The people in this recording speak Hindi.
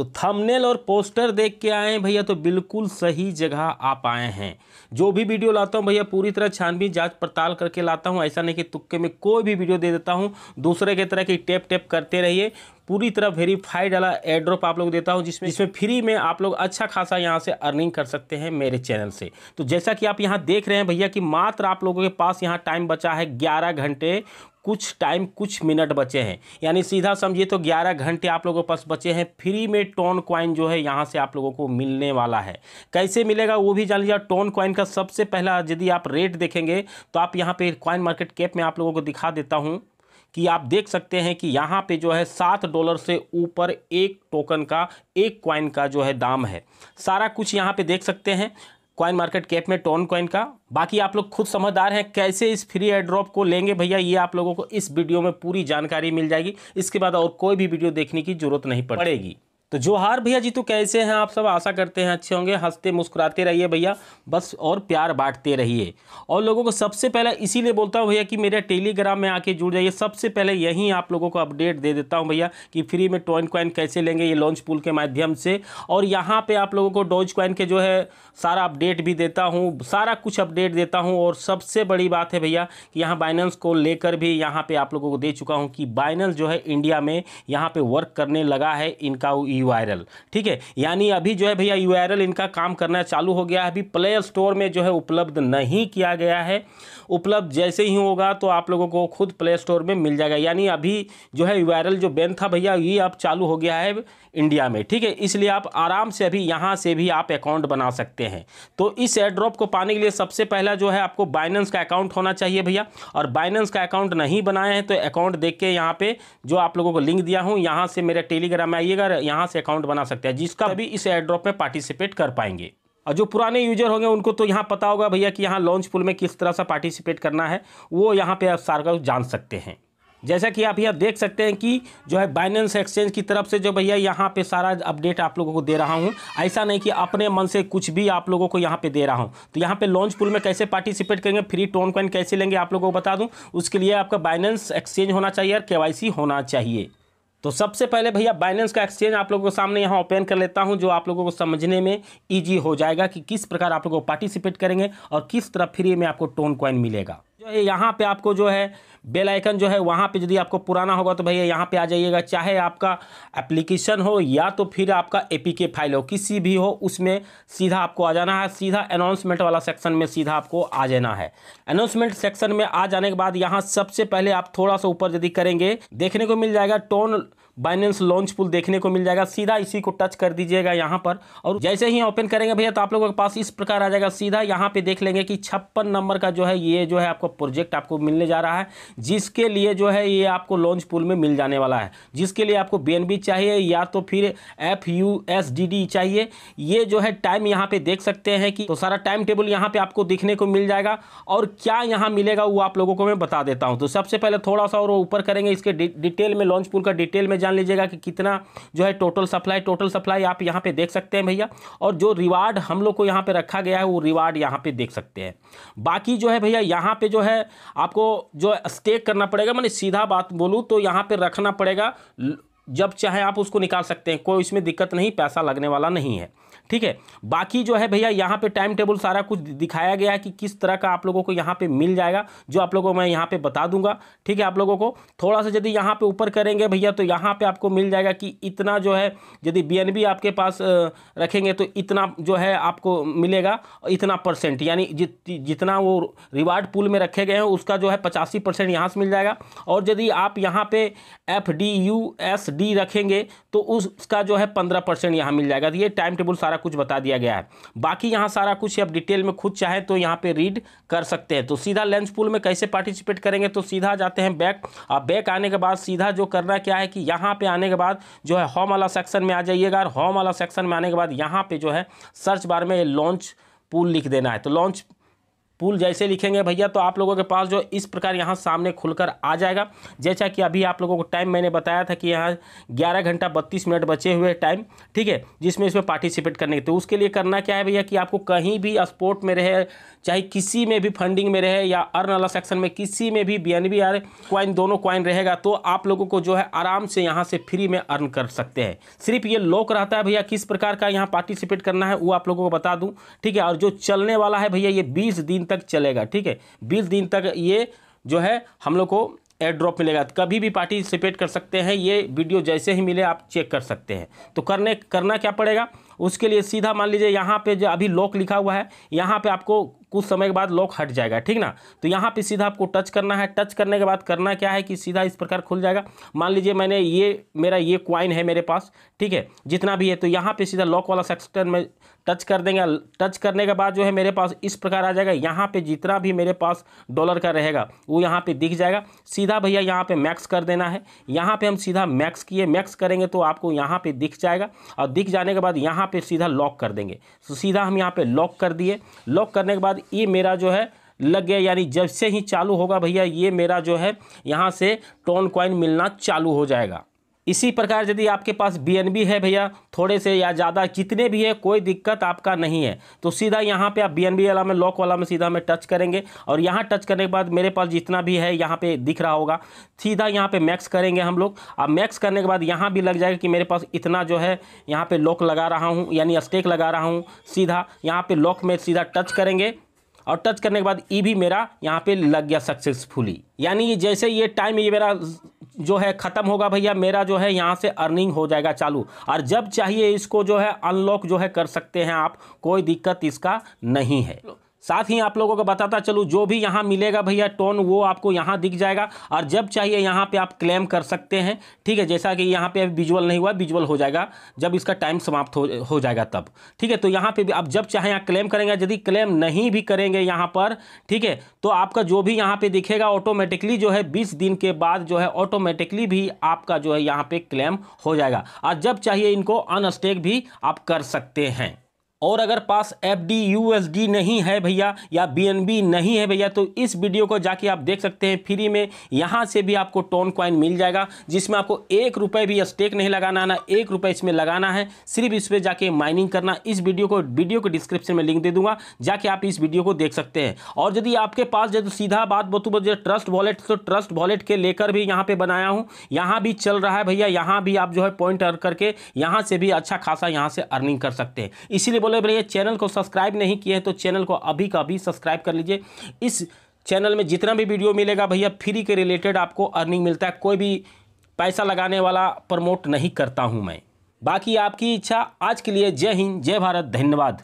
तो थंबनेल और पोस्टर देख के आए हैं भैया तो बिल्कुल सही जगह आप आए हैं जो भी वीडियो लाता हूं भैया पूरी तरह छानबीन जांच पड़ताल करके लाता हूं ऐसा नहीं कि तुक्के में कोई भी वीडियो दे देता हूं दूसरे के तरह की टेप टेप करते रहिए पूरी तरह वेरीफाइड वाला एड्रॉप आप लोग देता हूँ जिसमें जिसमें फ्री में आप लोग अच्छा खासा यहाँ से अर्निंग कर सकते हैं मेरे चैनल से तो जैसा कि आप यहाँ देख रहे हैं भैया कि मात्र आप लोगों के पास यहाँ टाइम बचा है ग्यारह घंटे कुछ टाइम कुछ मिनट बचे हैं यानी सीधा समझिए तो 11 घंटे आप लोगों के पास बचे हैं फ्री में टोन क्वाइन जो है यहाँ से आप लोगों को मिलने वाला है कैसे मिलेगा वो भी जान लीजिए टोन क्वाइन का सबसे पहला यदि आप रेट देखेंगे तो आप यहाँ पे क्वाइन मार्केट कैप में आप लोगों को दिखा देता हूँ कि आप देख सकते हैं कि यहाँ पे जो है सात डॉलर से ऊपर एक टोकन का एक क्वाइन का जो है दाम है सारा कुछ यहाँ पे देख सकते हैं क्वाइन मार्केट कैप में टोन क्वाइन का बाकी आप लोग खुद समझदार हैं कैसे इस फ्री एयर ड्रॉप को लेंगे भैया ये आप लोगों को इस वीडियो में पूरी जानकारी मिल जाएगी इसके बाद और कोई भी वीडियो देखने की जरूरत नहीं पड़ेगी तो जोहार भैया जी तो कैसे हैं आप सब आशा करते हैं अच्छे होंगे हंसते मुस्कुराते रहिए भैया बस और प्यार बांटते रहिए और लोगों को सबसे पहले इसीलिए बोलता हूँ भैया कि मेरे टेलीग्राम में आके जुड़ जाइए सबसे पहले यहीं आप लोगों को अपडेट दे देता हूँ भैया कि फ्री में टॉइन क्वाइन कैसे लेंगे ये लॉन्च पुल के माध्यम से और यहाँ पर आप लोगों को डॉज कॉइन के जो है सारा अपडेट भी देता हूँ सारा कुछ अपडेट देता हूँ और सबसे बड़ी बात है भैया कि यहाँ बाइनेंस को लेकर भी यहाँ पर आप लोगों को दे चुका हूँ कि बाइनेंस जो है इंडिया में यहाँ पर वर्क करने लगा है इनका यूआरएल ठीक है यानी अभी जो है भैया यूआरएल इनका काम करना चालू हो गया है अभी प्ले स्टोर में जो है उपलब्ध नहीं किया गया है उपलब्ध जैसे ही होगा तो आप लोगों को खुद प्ले स्टोर में मिल जाएगा यानी अभी जो है यूआरएल जो बैन था भैया ये अब चालू हो गया है इंडिया में ठीक है इसलिए आप आराम से अभी यहाँ से भी आप अकाउंट बना सकते हैं तो इस एड्रॉप को पाने के लिए सबसे पहला जो है आपको बाइनेंस का अकाउंट होना चाहिए भैया और बाइनेंस का अकाउंट नहीं बनाए हैं तो अकाउंट देख के यहाँ पे जो आप लोगों को लिंक दिया हूँ यहाँ से मेरे टेलीग्राम में आइएगा यहाँ से अकाउंट बना सकते हैं जिसका हाँ। भी इस एयरड्रॉप में पार्टिसिपेट कर पाएंगे और जो पुराने यूजर होंगे उनको तो यहाँ पता होगा भैया कि यहाँ लॉन्च पुल में किस तरह से पार्टिसिपेट करना है वो यहाँ पे आप सारा जान सकते हैं जैसा कि आप यहाँ देख सकते हैं कि जो है बाइनेंस एक्सचेंज की तरफ से जो भैया यहाँ पे सारा अपडेट आप लोगों को दे रहा हूँ ऐसा नहीं कि अपने मन से कुछ भी आप लोगों को यहाँ पे दे रहा हूँ तो यहाँ पे लॉन्च पुल में कैसे पार्टिसिपेट करेंगे फ्री टोन कॉइन कैसे लेंगे आप लोगों को बता दूँ उसके लिए आपका बाइनेंस एक्सचेंज होना चाहिए और के होना चाहिए तो सबसे पहले भैया बाइनेंस का एक्सचेंज आप लोगों के सामने यहाँ ओपन कर लेता हूँ जो आप लोगों को समझने में ईजी हो जाएगा कि किस प्रकार आप लोगों को पार्टिसिपेट करेंगे और किस तरह फ्री में आपको टोन क्वाइन मिलेगा जो है यहाँ पे आपको जो है बेल आइकन जो है वहाँ पे यदि आपको पुराना होगा तो भैया यहाँ पे आ जाइएगा चाहे आपका एप्लीकेशन हो या तो फिर आपका एपीके फाइल हो किसी भी हो उसमें सीधा आपको आ जाना है सीधा अनाउंसमेंट वाला सेक्शन में सीधा आपको आ जाना है अनाउंसमेंट सेक्शन में आ जाने के बाद यहाँ सबसे पहले आप थोड़ा सा ऊपर यदि करेंगे देखने को मिल जाएगा टोन बाइनेंस लॉन्च पुल देखने को मिल जाएगा सीधा इसी को टच कर दीजिएगा यहाँ पर और जैसे ही ओपन करेंगे भैया तो आप लोगों के पास इस प्रकार आ जाएगा सीधा यहाँ पे देख लेंगे कि छप्पन नंबर का जो है ये जो है आपको प्रोजेक्ट आपको मिलने जा रहा है जिसके लिए जो है ये आपको लॉन्च पुल में मिल जाने वाला है जिसके लिए आपको बी चाहिए या तो फिर एफ चाहिए ये जो है टाइम यहाँ पर देख सकते हैं कि तो सारा टाइम टेबल यहाँ पर आपको दिखने को मिल जाएगा और क्या यहाँ मिलेगा वो आप लोगों को मैं बता देता हूँ तो सबसे पहले थोड़ा सा और ऊपर करेंगे इसके डिटेल में लॉन्च पुल का डिटेल में जाए जान लीजिएगा कि कितना जो है टोटल सप्लाई टोटल सप्लाई आप यहाँ पे देख सकते हैं भैया और जो रिवार्ड हम लोग को यहाँ पे रखा गया है वो रिवार्ड यहाँ पे देख सकते हैं बाकी जो है भैया यहाँ पे जो है आपको जो स्टेक करना पड़ेगा मैंने सीधा बात बोलूँ तो यहाँ पर रखना पड़ेगा जब चाहे आप उसको निकाल सकते हैं कोई इसमें दिक्कत नहीं पैसा लगने वाला नहीं है ठीक है बाकी जो है भैया यहाँ पे टाइम टेबल सारा कुछ दिखाया गया है कि किस तरह का आप लोगों को यहाँ पे मिल जाएगा जो आप लोगों को मैं यहाँ पे बता दूंगा ठीक है आप लोगों को थोड़ा सा यदि यहाँ पे ऊपर करेंगे भैया तो यहाँ पे आपको मिल जाएगा कि इतना जो है यदि बी आपके पास रखेंगे तो इतना जो है आपको मिलेगा इतना परसेंट यानी जित जितना वो रिवार्ड पुल में रखे गए हैं उसका जो है पचासी परसेंट यहाँ से मिल जाएगा और यदि आप यहाँ पर F D U S D रखेंगे तो उसका जो है पंद्रह परसेंट यहाँ मिल जाएगा तो ये टाइम टेबल सारा सारा कुछ बता दिया गया है बाकी यहाँ सारा कुछ आप डिटेल में खुद चाहें तो यहाँ पे रीड कर सकते हैं तो सीधा लेंस पुल में कैसे पार्टिसिपेट करेंगे तो सीधा जाते हैं बैक और बैक आने के बाद सीधा जो करना क्या है कि यहाँ पे आने के बाद जो है होम वाला सेक्शन में आ जाइएगा और होम वाला सेक्शन में आने के बाद यहाँ पे जो है सर्च बार में लॉन्च पुल लिख देना है तो लॉन्च पुल जैसे लिखेंगे भैया तो आप लोगों के पास जो इस प्रकार यहाँ सामने खुलकर आ जाएगा जैसा कि अभी आप लोगों को टाइम मैंने बताया था कि यहाँ ग्यारह घंटा बत्तीस मिनट बचे हुए टाइम ठीक है जिसमें इसमें पार्टिसिपेट करने के तो उसके लिए करना क्या है भैया कि आपको कहीं भी स्पोर्ट में रहे चाहे किसी में भी फंडिंग में रहे या अर्न अला सेक्शन में किसी में भी B N B or coin दोनों क्वाइन रहेगा तो आप लोगों को जो है आराम से यहाँ से फ्री में अर्न कर सकते हैं सिर्फ ये लोक रहता है भैया किस प्रकार का यहाँ पार्टिसिपेट करना है वो आप लोगों को बता दूँ ठीक है और जो चलने वाला है भैया ये बीस दिन तक चलेगा ठीक है बीस दिन तक ये जो है हम लोग को एयर ड्रॉप मिलेगा कभी भी पार्टिसिपेट कर सकते हैं ये वीडियो जैसे ही मिले आप चेक कर सकते हैं तो करने करना क्या पड़ेगा उसके लिए सीधा मान लीजिए यहाँ पे जो अभी लॉक लिखा हुआ है यहाँ पे आपको कुछ समय के बाद लॉक हट जाएगा ठीक ना तो यहाँ पे सीधा आपको टच करना है टच करने के बाद करना क्या है कि सीधा इस प्रकार खुल जाएगा मान लीजिए मैंने ये मेरा ये क्वाइन है मेरे पास ठीक है जितना भी है तो यहाँ पे सीधा लॉक वाला सेक्शन में टच कर देंगे टच करने के बाद जो है मेरे पास इस प्रकार आ जाएगा यहाँ पर जितना भी मेरे पास डॉलर का रहेगा वो यहाँ पर दिख जाएगा सीधा भैया यहाँ पर मैक्स कर देना है यहाँ पर हम सीधा मैक्स किए मैक्स करेंगे तो आपको यहाँ पर दिख जाएगा और दिख जाने के बाद यहाँ पे सीधा लॉक कर देंगे तो सीधा हम यहाँ पे लॉक कर दिए लॉक करने के बाद ये मेरा जो है लग गया यानी जब से ही चालू होगा भैया ये मेरा जो है यहाँ से टोन कॉइन मिलना चालू हो जाएगा इसी प्रकार यदि आपके पास बी है भैया थोड़े से या ज़्यादा जितने भी है कोई दिक्कत आपका नहीं है तो सीधा यहाँ पे आप बी वाला में लॉक वाला में सीधा में टच करेंगे और यहाँ टच करने के बाद मेरे पास जितना भी है यहाँ पे दिख रहा होगा सीधा यहाँ पे मैक्स करेंगे हम लोग अब मैक्स करने के बाद यहाँ भी लग जाएगा कि मेरे पास इतना जो है यहाँ पर लॉक लगा रहा हूँ यानी स्टेक लगा रहा हूँ सीधा यहाँ पर लॉक में सीधा टच करेंगे और टच करने के बाद ई e भी मेरा यहाँ पर लग गया सक्सेसफुली यानी जैसे ये टाइम ये मेरा जो है ख़त्म होगा भैया मेरा जो है यहाँ से अर्निंग हो जाएगा चालू और जब चाहिए इसको जो है अनलॉक जो है कर सकते हैं आप कोई दिक्कत इसका नहीं है साथ ही आप लोगों को बताता चलूँ जो भी यहाँ मिलेगा भैया टोन वो आपको यहाँ दिख जाएगा और जब चाहिए यहाँ पे आप क्लेम कर सकते हैं ठीक है जैसा कि यहाँ पे अभी विजुअल नहीं हुआ विजुअल हो जाएगा जब इसका टाइम समाप्त हो हो जाएगा तब ठीक है तो यहाँ पे भी आप जब चाहे यहाँ क्लेम करेंगे यदि क्लेम नहीं भी करेंगे यहाँ पर ठीक है तो आपका जो भी यहाँ पर दिखेगा ऑटोमेटिकली जो है बीस दिन के बाद जो है ऑटोमेटिकली भी आपका जो है यहाँ पर क्लेम हो जाएगा और जब चाहिए इनको अनस्टेक भी आप कर सकते हैं और अगर पास F D U S D नहीं है भैया या बी एन बी नहीं है भैया तो इस वीडियो को जाके आप देख सकते हैं फ्री में यहाँ से भी आपको टोन क्वाइन मिल जाएगा जिसमें आपको एक रुपये भी स्टेक नहीं लगाना ना एक रुपये इसमें लगाना है सिर्फ इस पर जाके माइनिंग करना इस वीडियो को वीडियो के डिस्क्रिप्शन में लिंक दे दूंगा जाके आप इस वीडियो को देख सकते हैं और यदि आपके पास जब सीधा बात बतू जो ट्रस्ट वॉलेट तो ट्रस्ट वॉलेट के लेकर भी यहाँ पर बनाया हूँ यहाँ भी चल रहा है भैया यहाँ भी आप जो है पॉइंट अर्न करके यहाँ से भी अच्छा खासा यहाँ से अर्निंग कर सकते हैं इसीलिए बोले भैया चैनल को सब्सक्राइब नहीं किया तो चैनल को अभी का अभी सब्सक्राइब कर लीजिए इस चैनल में जितना भी वीडियो मिलेगा भैया फ्री के रिलेटेड आपको अर्निंग मिलता है कोई भी पैसा लगाने वाला प्रमोट नहीं करता हूँ मैं बाकी आपकी इच्छा आज के लिए जय हिंद जय भारत धन्यवाद